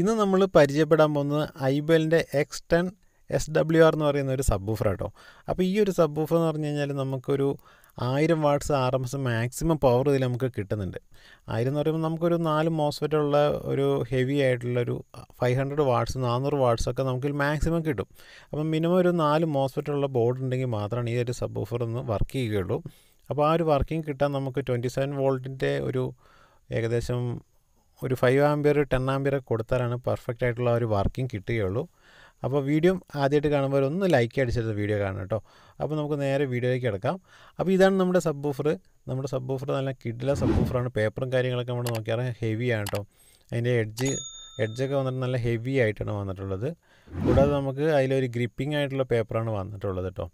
ഇന്ന് നമ്മൾ പരിചയപ്പെടാൻ പോകുന്നത് ഐബലിൻ്റെ X ten S W R എന്ന് പറയുന്ന ഒരു സബ്ബൂഫർ കേട്ടോ അപ്പോൾ ഈ ഒരു സബ്ബൂഫർ എന്ന് പറഞ്ഞു കഴിഞ്ഞാൽ നമുക്കൊരു ആയിരം watts R M S maximum power ഇതിൽ നമുക്ക് കിട്ടുന്നുണ്ട് ആയിരം എന്ന് പറയുമ്പോൾ നമുക്കൊരു നാല് മോസ്ഫെറ്റുള്ള ഒരു ഹെവി ആയിട്ടുള്ള ഒരു ഫൈവ് ഹൺഡ്രഡ് വാട്ട്സ് നാനൂറ് വാട്ട്സ് ഒക്കെ നമുക്ക് മാക്സിമം കിട്ടും അപ്പം മിനിമം ഒരു നാല് മോസ്ഫെറ്റുള്ള ബോർഡ് ഉണ്ടെങ്കിൽ മാത്രമാണ് ഈ ഒരു സബ്ബൂഫർ ഒന്ന് വർക്ക് ചെയ്യുകയുള്ളൂ അപ്പോൾ ആ ഒരു വർക്കിംഗ് കിട്ടാൻ നമുക്ക് ട്വൻറ്റി സെവൻ വോൾട്ടിൻ്റെ ഒരു ഏകദേശം ഒരു ഫൈവ് ആമ്പിയർ ടെൻ ആമ്പിയർ കൊടുത്താലാണ് പെർഫെക്റ്റ് ആയിട്ടുള്ള ഒരു വർക്കിംഗ് കിട്ടുകയുള്ളൂ അപ്പോൾ വീഡിയോ ആദ്യമായിട്ട് കാണുമ്പോൾ ഒന്ന് ലൈക്ക് അടിച്ചിരുന്ന വീഡിയോ കാണണം കേട്ടോ അപ്പോൾ നമുക്ക് നേരെ വീഡിയോയിലേക്ക് എടുക്കാം അപ്പോൾ ഇതാണ് നമ്മുടെ സബ് നമ്മുടെ സബ് നല്ല കിഡില സബ് ബൂഫറാണ് പേപ്പറും കാര്യങ്ങളൊക്കെ നമ്മൾ നോക്കിയാൽ ഹെവിയാണ് കേട്ടോ അതിൻ്റെ എഡ്ജ് എഡ്ജൊക്കെ വന്നിട്ട് നല്ല ഹെവി ആയിട്ടാണ് വന്നിട്ടുള്ളത് കൂടാതെ നമുക്ക് അതിലൊരു ഗ്രിപ്പിംഗ് ആയിട്ടുള്ള പേപ്പറാണ് വന്നിട്ടുള്ളത് കേട്ടോ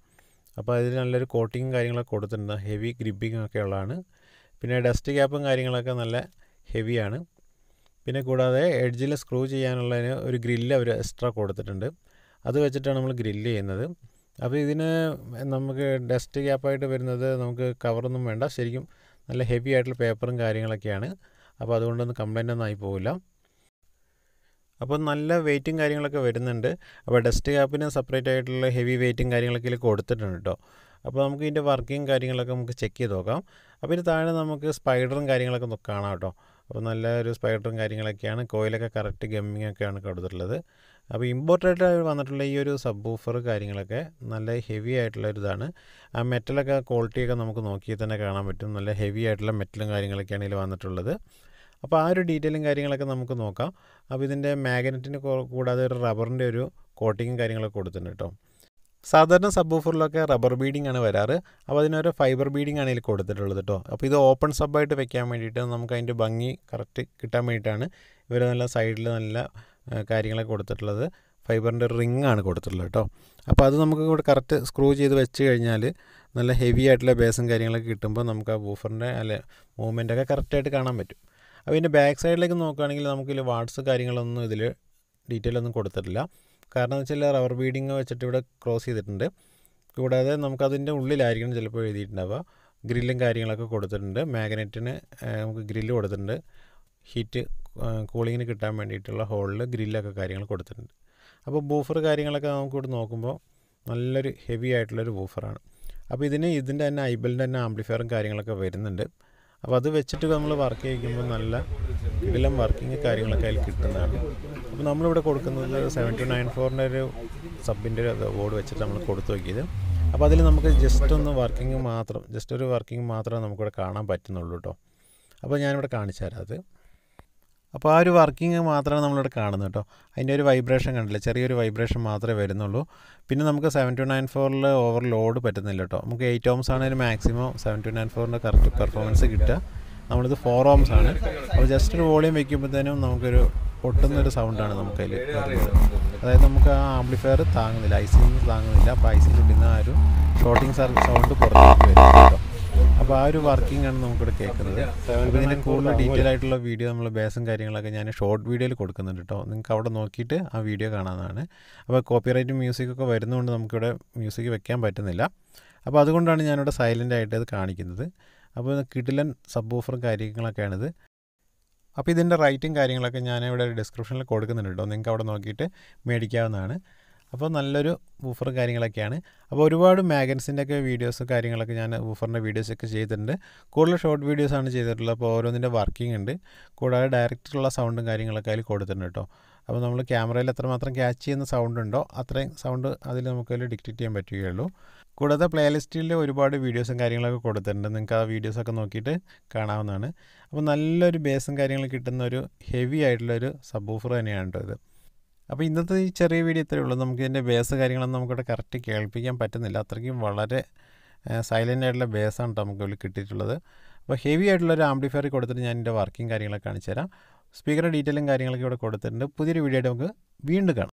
അപ്പോൾ അതിൽ നല്ലൊരു കോട്ടിങ്ങും കാര്യങ്ങളൊക്കെ കൊടുത്തിട്ടുണ്ട് ഹെവി ഗ്രിപ്പിംഗ് ഒക്കെ ഉള്ളതാണ് പിന്നെ ഡസ്റ്റ് ക്യാപ്പും കാര്യങ്ങളൊക്കെ നല്ല ഹെവിയാണ് പിന്നെ കൂടാതെ എഡ്ജിൽ സ്ക്രൂ ചെയ്യാനുള്ളതിന് ഒരു ഗ്രില്ല് അവർ എക്സ്ട്രാ കൊടുത്തിട്ടുണ്ട് അത് വെച്ചിട്ടാണ് നമ്മൾ ഗ്രില്ല് ചെയ്യുന്നത് അപ്പോൾ ഇതിന് നമുക്ക് ഡസ്റ്റ് ഗ്യാപ്പായിട്ട് വരുന്നത് നമുക്ക് കവറൊന്നും വേണ്ട ശരിക്കും നല്ല ഹെവി ആയിട്ടുള്ള പേപ്പറും കാര്യങ്ങളൊക്കെയാണ് അപ്പോൾ അതുകൊണ്ടൊന്നും കംപ്ലൈൻ്റ് ഒന്നും ആയി പോവില്ല അപ്പോൾ നല്ല വെയിറ്റും കാര്യങ്ങളൊക്കെ വരുന്നുണ്ട് അപ്പോൾ ഡസ്റ്റ് ഗ്യാപ്പിന് സെപ്പറേറ്റ് ആയിട്ടുള്ള ഹെവി വെയിറ്റും കാര്യങ്ങളൊക്കെ കൊടുത്തിട്ടുണ്ട് കേട്ടോ അപ്പോൾ നമുക്ക് ഇതിൻ്റെ വർക്കിങ് കാര്യങ്ങളൊക്കെ നമുക്ക് ചെക്ക് ചെയ്ത് നോക്കാം അപ്പോൾ ഇതിന് താഴെ നമുക്ക് സ്പൈഡറും കാര്യങ്ങളൊക്കെ കാണാം കേട്ടോ അപ്പോൾ നല്ല ഒരു സ്പൈഡറും കാര്യങ്ങളൊക്കെയാണ് കോയിലൊക്കെ കറക്റ്റ് ഗമ്മിങ് ഒക്കെയാണ് കൊടുത്തിട്ടുള്ളത് അപ്പോൾ ഇമ്പോർട്ടൻ്റ് വന്നിട്ടുള്ള ഈ ഒരു സബ് ബൂഫർ കാര്യങ്ങളൊക്കെ നല്ല ഹെവി ആയിട്ടുള്ള ഒരിതാണ് ആ മെറ്റലൊക്കെ ക്വാളിറ്റിയൊക്കെ നമുക്ക് നോക്കിയാൽ തന്നെ കാണാൻ പറ്റും നല്ല ഹെവി ആയിട്ടുള്ള മെറ്റലും കാര്യങ്ങളൊക്കെയാണ് ഇതിൽ വന്നിട്ടുള്ളത് അപ്പോൾ ആ ഒരു ഡീറ്റെയിലും കാര്യങ്ങളൊക്കെ നമുക്ക് നോക്കാം അപ്പോൾ ഇതിൻ്റെ മാഗ്നറ്റിന് കൂടാതെ ഒരു റബ്ബറിൻ്റെ ഒരു കോട്ടിങ്ങും കാര്യങ്ങളൊക്കെ കൊടുത്തിട്ടുണ്ട് കേട്ടോ സാധാരണ സബ് ഓഫറിലൊക്കെ റബ്ബർ ബീഡിംഗ് ആണ് വരാറ് അപ്പോൾ അതിനൊരു ഫൈബർ ബീഡിംഗ് ആണ് ഇതിൽ കൊടുത്തിട്ടുള്ളത് കേട്ടോ അപ്പോൾ ഇത് ഓപ്പൺ സബ്ബായിട്ട് വെക്കാൻ വേണ്ടിയിട്ട് നമുക്ക് അതിൻ്റെ ഭംഗി കറക്റ്റ് കിട്ടാൻ വേണ്ടിയിട്ടാണ് ഇവർ നല്ല സൈഡിൽ നല്ല കാര്യങ്ങളൊക്കെ കൊടുത്തിട്ടുള്ളത് ഫൈബറിൻ്റെ റിംഗ് ആണ് കൊടുത്തിട്ടുള്ളത് കേട്ടോ അപ്പോൾ അത് നമുക്ക് ഇവിടെ കറക്റ്റ് സ്ക്രൂ ചെയ്ത് വെച്ച് കഴിഞ്ഞാൽ നല്ല ഹെവി ആയിട്ടുള്ള ബേസും കാര്യങ്ങളൊക്കെ കിട്ടുമ്പോൾ നമുക്ക് ആ ബൂഫറിൻ്റെ അല്ല മൂവ്മെൻറ്റൊക്കെ കറക്റ്റായിട്ട് കാണാൻ പറ്റും അപ്പോൾ ഇതിൻ്റെ ബാക്ക് സൈഡിലേക്ക് നോക്കുകയാണെങ്കിൽ നമുക്കിതിൽ വാട്സ് കാര്യങ്ങളൊന്നും ഇതിൽ ഡീറ്റെയിൽ ഒന്നും കൊടുത്തിട്ടില്ല കാരണം എന്ന് വെച്ചാൽ റബ്ബർ ബീഡിങ് വെച്ചിട്ട് ഇവിടെ ക്രോസ് ചെയ്തിട്ടുണ്ട് കൂടാതെ നമുക്കതിൻ്റെ ഉള്ളിലായിരിക്കണം ചിലപ്പോൾ എഴുതിയിട്ടുണ്ടാവുക ഗ്രില്ലും കാര്യങ്ങളൊക്കെ കൊടുത്തിട്ടുണ്ട് മാഗ്നറ്റിന് നമുക്ക് ഗ്രില്ല് കൊടുത്തിട്ടുണ്ട് ഹീറ്റ് കൂളിങ്ങിന് കിട്ടാൻ വേണ്ടിയിട്ടുള്ള ഹോളിൽ ഗ്രില്ലൊക്കെ കാര്യങ്ങൾ കൊടുത്തിട്ടുണ്ട് അപ്പോൾ ബൂഫർ കാര്യങ്ങളൊക്കെ നമുക്കിവിടെ നോക്കുമ്പോൾ നല്ലൊരു ഹെവി ആയിട്ടുള്ളൊരു ബൂഫറാണ് അപ്പോൾ ഇതിന് ഇതിൻ്റെ തന്നെ ഐബലിൻ്റെ തന്നെ ആംപ്ലിഫയറും കാര്യങ്ങളൊക്കെ വരുന്നുണ്ട് അപ്പോൾ അത് വെച്ചിട്ട് നമ്മൾ വർക്ക് ചെയ്യിക്കുമ്പോൾ നല്ല ഇതിലും വർക്കിംഗ് കാര്യങ്ങളൊക്കെ അതിൽ കിട്ടുന്നതാണ് അപ്പോൾ നമ്മളിവിടെ കൊടുക്കുന്നത് സെവൻ ടു നയൻ ഫോറിൻ്റെ ഒരു സബിൻ്റെ ഒരു ബോർഡ് വെച്ചിട്ട് നമ്മൾ കൊടുത്തു നോക്കിയത് അപ്പോൾ അതിൽ നമുക്ക് ജസ്റ്റ് ഒന്ന് വർക്കിംഗ് മാത്രം ജസ്റ്റ് ഒരു വർക്കിംഗ് മാത്രമേ നമുക്കിവിടെ കാണാൻ പറ്റുന്നുള്ളൂ കേട്ടോ അപ്പോൾ ഞാനിവിടെ കാണിച്ചു തരാം അത് അപ്പോൾ ആ ഒരു വർക്കിംഗ് മാത്രമേ നമ്മളിവിടെ കാണുന്നത് കേട്ടോ അതിൻ്റെ ഒരു വൈബ്രേഷൻ കണ്ടില്ല ചെറിയൊരു വൈബ്രേഷൻ മാത്രമേ വരുന്നുള്ളൂ പിന്നെ നമുക്ക് സെവൻ ടു നയൻ ഫോറിൽ ഓവർ ലോഡ് പറ്റുന്നില്ല കേട്ടോ നമുക്ക് എയ്റ്റ് ഓംസ് ആണ് ഒരു മാക്സിമം സെവൻ ടു നയൻ ഫോറിൻ്റെ കറക്റ്റ് പെർഫോമൻസ് കിട്ടുക നമ്മളിത് ഫോർ ഓംസ് ആണ് അപ്പോൾ ജസ്റ്റ് ഒരു വോളിയം വയ്ക്കുമ്പോഴത്തേനും നമുക്കൊരു പൊട്ടുന്നൊരു സൗണ്ടാണ് നമുക്കതിൽ അതായത് നമുക്ക് ആ ആംപ്ലിഫയർ താങ്ങുന്നില്ല ഐ സി താങ്ങുന്നില്ല അപ്പോൾ ഐ സിയിൽ ഇടുന്ന ആ ഒരു ഷോട്ടിംഗ് സൗണ്ട് പുറത്തേക്ക് വരും കേട്ടോ അപ്പോൾ ആ ഒരു വർക്കിംഗ് ആണ് നമുക്കിവിടെ കേൾക്കുന്നത് അപ്പോൾ ഇതിൻ്റെ കൂടുതൽ ഡീറ്റെയിൽ ആയിട്ടുള്ള വീഡിയോ നമ്മൾ ബേസും കാര്യങ്ങളൊക്കെ ഞാൻ ഷോർട്ട് വീഡിയോയിൽ കൊടുക്കുന്നുണ്ട് കേട്ടോ നിങ്ങൾക്ക് അവിടെ നോക്കിയിട്ട് ആ വീഡിയോ കാണാവുന്നതാണ് അപ്പോൾ കോപ്പിറൈറ്റ് മ്യൂസിക്കൊക്കെ വരുന്നതുകൊണ്ട് നമുക്കിവിടെ മ്യൂസിക് വെക്കാൻ പറ്റുന്നില്ല അപ്പോൾ അതുകൊണ്ടാണ് ഞാനിവിടെ സൈലൻ്റ് ആയിട്ട് അത് കാണിക്കുന്നത് അപ്പോൾ കിടിലൻ സബ് ഓഫറും കാര്യങ്ങളൊക്കെയാണിത് അപ്പോൾ ഇതിൻ്റെ റൈറ്റും കാര്യങ്ങളൊക്കെ ഞാൻ ഇവിടെ ഡിസ്ക്രിപ്ഷനിൽ കൊടുക്കുന്നുണ്ട് കേട്ടോ നിങ്ങൾക്ക് അവിടെ നോക്കിയിട്ട് മേടിക്കാവുന്നതാണ് അപ്പോൾ നല്ലൊരു വൂഫർ കാര്യങ്ങളൊക്കെയാണ് അപ്പോൾ ഒരുപാട് മാഗൻസിൻ്റെ ഒക്കെ വീഡിയോസ് കാര്യങ്ങളൊക്കെ ഞാൻ വൂഫറിൻ്റെ വീഡിയോസൊക്കെ ചെയ്തിട്ടുണ്ട് കൂടുതൽ ഷോർട്ട് വീഡിയോസാണ് ചെയ്തിട്ടുള്ളത് അപ്പോൾ ഓരോന്നിൻ്റെ വർക്കിംഗ് ഉണ്ട് കൂടാതെ ഡയറക്റ്റുള്ള സൗണ്ടും കാര്യങ്ങളൊക്കെ അതിൽ കൊടുത്തിട്ടുണ്ട് കേട്ടോ അപ്പോൾ നമ്മൾ ക്യാമറയിൽ എത്രമാത്രം ക്യാച്ച് ചെയ്യുന്ന സൗണ്ട് ഉണ്ടോ അത്രയും സൗണ്ട് അതിൽ നമുക്ക് അതിൽ ഡിക്റ്റേറ്റ് ചെയ്യാൻ പറ്റുകയുള്ളൂ കൂടാതെ പ്ലേലിസ്റ്റിൽ ഒരുപാട് വീഡിയോസും കാര്യങ്ങളൊക്കെ കൊടുത്തിട്ടുണ്ട് നിങ്ങൾക്ക് ആ വീഡിയോസൊക്കെ നോക്കിയിട്ട് കാണാവുന്നതാണ് അപ്പോൾ നല്ലൊരു ബേസും കാര്യങ്ങളും കിട്ടുന്ന ഒരു ഹെവി ആയിട്ടുള്ളൊരു സബ്ബൂഫർ തന്നെയാണ് കേട്ടോ ഇത് അപ്പോൾ ഇന്നത്തെ ഈ ചെറിയ വീഡിയോ ഇത്രയേ ഉള്ളൂ നമുക്ക് ഇതിൻ്റെ ബേസ് കാര്യങ്ങളൊന്നും നമുക്കിവിടെ കറക്റ്റ് കേൾപ്പിക്കാൻ പറ്റുന്നില്ല അത്രയ്ക്കും വളരെ സൈലൻ്റ് ആയിട്ടുള്ള ബേസാണ് കേട്ടോ നമുക്ക് കിട്ടിയിട്ടുള്ളത് അപ്പോൾ ഹെവി ആയിട്ടുള്ള ഒരു ആംപ്ലിഫയർ കൊടുത്തിട്ട് ഞാൻ എൻ്റെ വർക്കിംഗ് കാര്യങ്ങളൊക്കെ കാണിച്ചു തരാം സ്പീക്കറിൻ്റെ ഡീറ്റെയിലും കാര്യങ്ങളൊക്കെ ഇവിടെ കൊടുത്തിട്ടുണ്ട് പുതിയൊരു വീഡിയോ ആയിട്ട് നമുക്ക് വീണ്ടും കാണാം